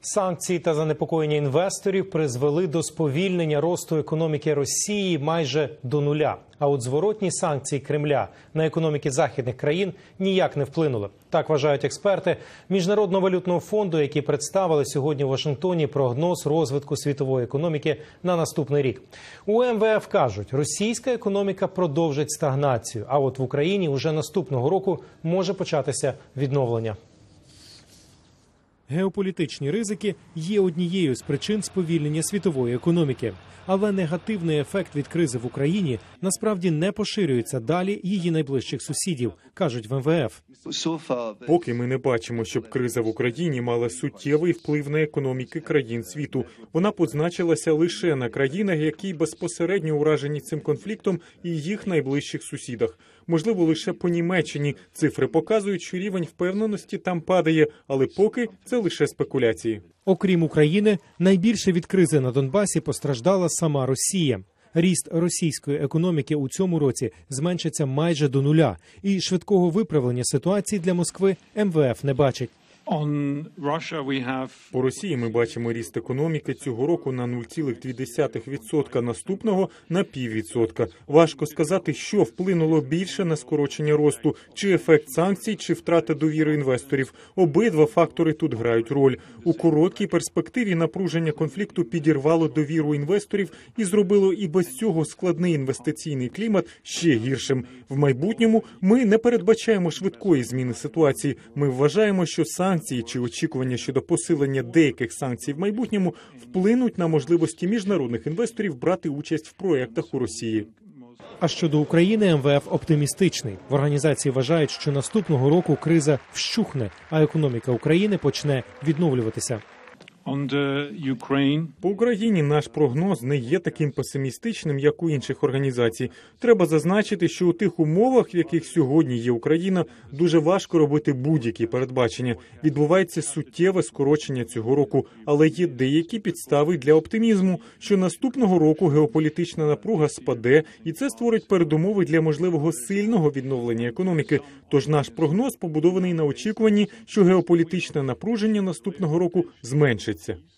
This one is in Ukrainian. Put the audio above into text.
Санкції та занепокоєння інвесторів призвели до сповільнення росту економіки Росії майже до нуля. А от зворотні санкції Кремля на економіки західних країн ніяк не вплинули. Так вважають експерти міжнародного валютного фонду, які представили сьогодні у Вашингтоні прогноз розвитку світової економіки на наступний рік. У МВФ кажуть, російська економіка продовжить стагнацію. А от в Україні уже наступного року може початися відновлення. Геополітичні ризики є однією з причин сповільнення світової економіки, але негативний ефект від кризи в Україні насправді не поширюється далі її найближчих сусідів, кажуть в МВФ. Поки ми не бачимо, щоб криза в Україні мала суттєвий вплив на економіки країн світу. Вона позначилася лише на країнах, які безпосередньо уражені цим конфліктом, і їх найближчих сусідах. Можливо, лише по Німеччині цифри показують, що рівень впевненості там падає, але поки це це лише спекуляції. Окрім України, найбільше від кризи на Донбасі постраждала сама Росія. Ріст російської економіки у цьому році зменшиться майже до нуля, і швидкого виправлення ситуації для Москви МВФ не бачить. У Росії ми бачимо ріст економіки цього року на 0,2%, наступного на піввідсотка. Важко сказати, що вплинуло більше на скорочення росту, чи ефект санкцій, чи втрата довіри інвесторів. Обидва фактори тут грають роль у короткій перспективі. Напруження конфлікту підірвало довіру інвесторів і зробило і без цього складний інвестиційний клімат ще гіршим. В майбутньому ми не передбачаємо швидкої зміни ситуації. Ми вважаємо, що санкції санкції чи очікування щодо посилення деяких санкцій в майбутньому вплинуть на можливості міжнародних інвесторів брати участь в проєктах у Росії. А щодо України МВФ оптимістичний в організації. Вважають, що наступного року криза вщухне, а економіка України почне відновлюватися. По Україні наш прогноз не є таким песимістичним, як у інших організацій. Треба зазначити, що у тих умовах, в яких сьогодні є Україна, дуже важко робити будь-які передбачення. Відбувається суттєве скорочення цього року, але є деякі підстави для оптимізму, що наступного року геополітична напруга спаде, і це створить передумови для можливого сильного відновлення економіки. Тож наш прогноз побудований на очікуванні, що геополітичне напруження наступного року зменшить. sim